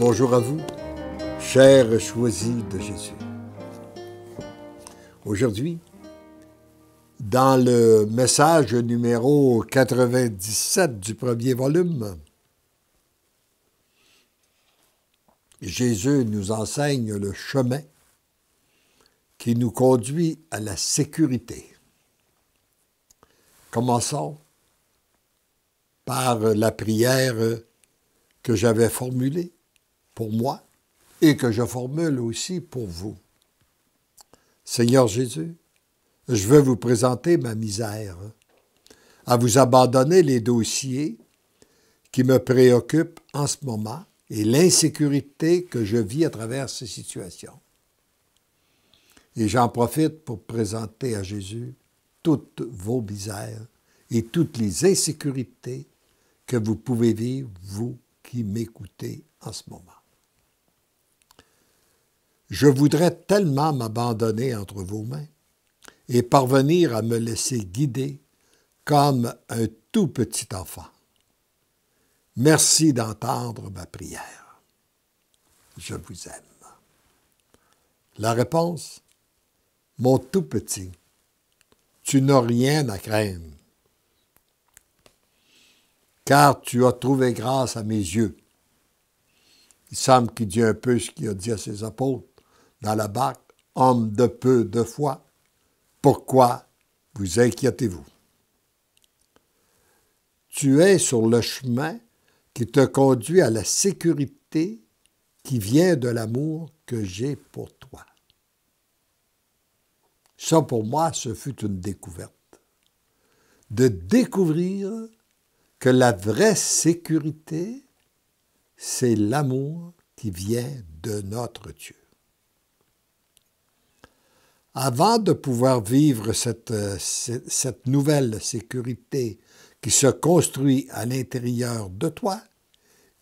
Bonjour à vous, chers choisis de Jésus. Aujourd'hui, dans le message numéro 97 du premier volume, Jésus nous enseigne le chemin qui nous conduit à la sécurité. Commençons par la prière que j'avais formulée pour moi et que je formule aussi pour vous. Seigneur Jésus, je veux vous présenter ma misère, hein, à vous abandonner les dossiers qui me préoccupent en ce moment et l'insécurité que je vis à travers ces situations. Et j'en profite pour présenter à Jésus toutes vos misères et toutes les insécurités que vous pouvez vivre, vous qui m'écoutez en ce moment. Je voudrais tellement m'abandonner entre vos mains et parvenir à me laisser guider comme un tout petit enfant. Merci d'entendre ma prière. Je vous aime. La réponse, mon tout petit, tu n'as rien à craindre, car tu as trouvé grâce à mes yeux. Il semble qu'il dit un peu ce qu'il a dit à ses apôtres dans la barque, homme de peu de foi, pourquoi vous inquiétez-vous? Tu es sur le chemin qui te conduit à la sécurité qui vient de l'amour que j'ai pour toi. Ça, pour moi, ce fut une découverte. De découvrir que la vraie sécurité, c'est l'amour qui vient de notre Dieu avant de pouvoir vivre euh, cette, nouvelle sécurité qui se construit à l'intérieur de toi,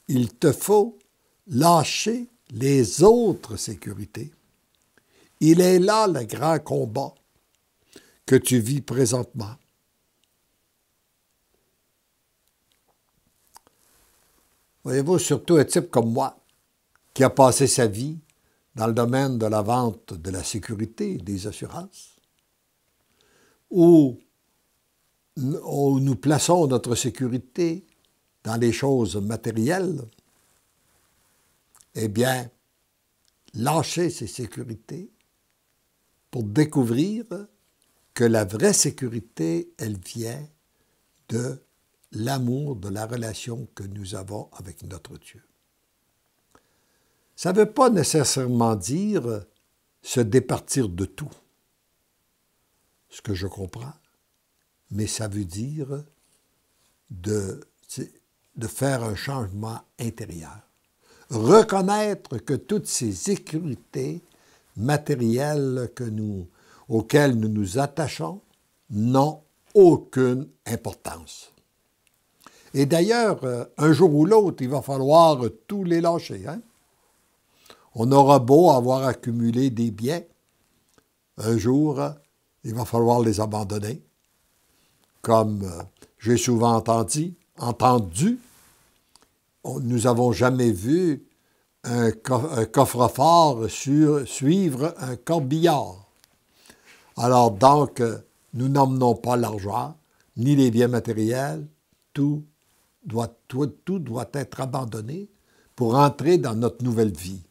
il te faut lâcher les autres sécurités. Il est là le grand combat que tu vis présentement. Voyez-vous, surtout un type comme moi, qui a passé sa vie dans le domaine de la vente de la sécurité des assurances, où nous plaçons notre sécurité dans les choses matérielles, eh bien, lâcher ces sécurités pour découvrir que la vraie sécurité, elle vient de l'amour de la relation que nous avons avec notre Dieu ça ne veut pas nécessairement dire se départir de tout, ce que je comprends, mais ça veut dire de, de faire un changement intérieur. Reconnaître que toutes ces sécurités matérielles que nous, auxquelles nous nous attachons n'ont aucune importance. Et d'ailleurs, euh, un jour ou l'autre, il va falloir tous les lâcher. Hein? On aura beau avoir accumulé des biens, un jour, hein, il va falloir les abandonner. Comme euh, j'ai souvent entendu, entendu nous n'avons jamais vu un, coffre-fort suivre un corbillard. Alors donc, euh, nous n'emmenons pas l'argent, ni les biens matériels, tout doit, tout, tout doit être abandonné pour entrer dans notre nouvelle vie.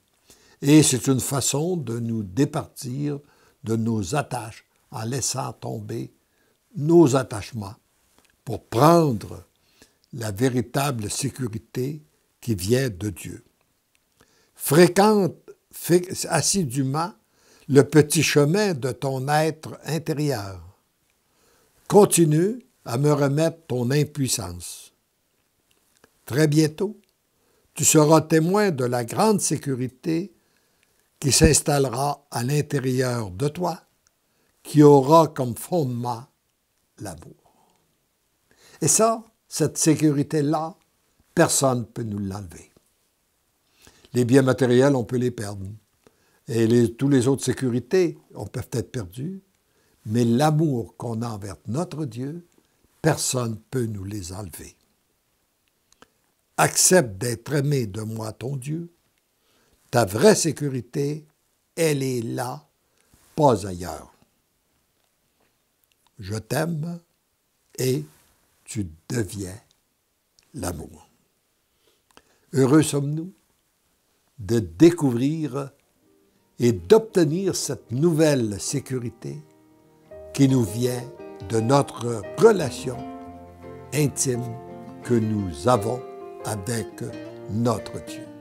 Et c'est une façon de nous départir de nos attaches en laissant tomber nos attachements pour prendre la véritable sécurité qui vient de Dieu. Fréquente assidûment le petit chemin de ton être intérieur. Continue à me remettre ton impuissance. Très bientôt, tu seras témoin de la grande sécurité qui s'installera à l'intérieur de toi, qui aura comme fondement l'amour. Et ça, cette sécurité-là, personne ne peut nous l'enlever. Les biens matériels, on peut les perdre. Et les, tous les autres sécurités, on peut être perdus. Mais l'amour qu'on a envers notre Dieu, personne ne peut nous les enlever. Accepte d'être aimé de moi, ton Dieu, ta vraie sécurité, elle est là, pas ailleurs. Je t'aime et tu deviens l'amour. Heureux sommes-nous de découvrir et d'obtenir cette nouvelle sécurité qui nous vient de notre relation intime que nous avons avec notre Dieu.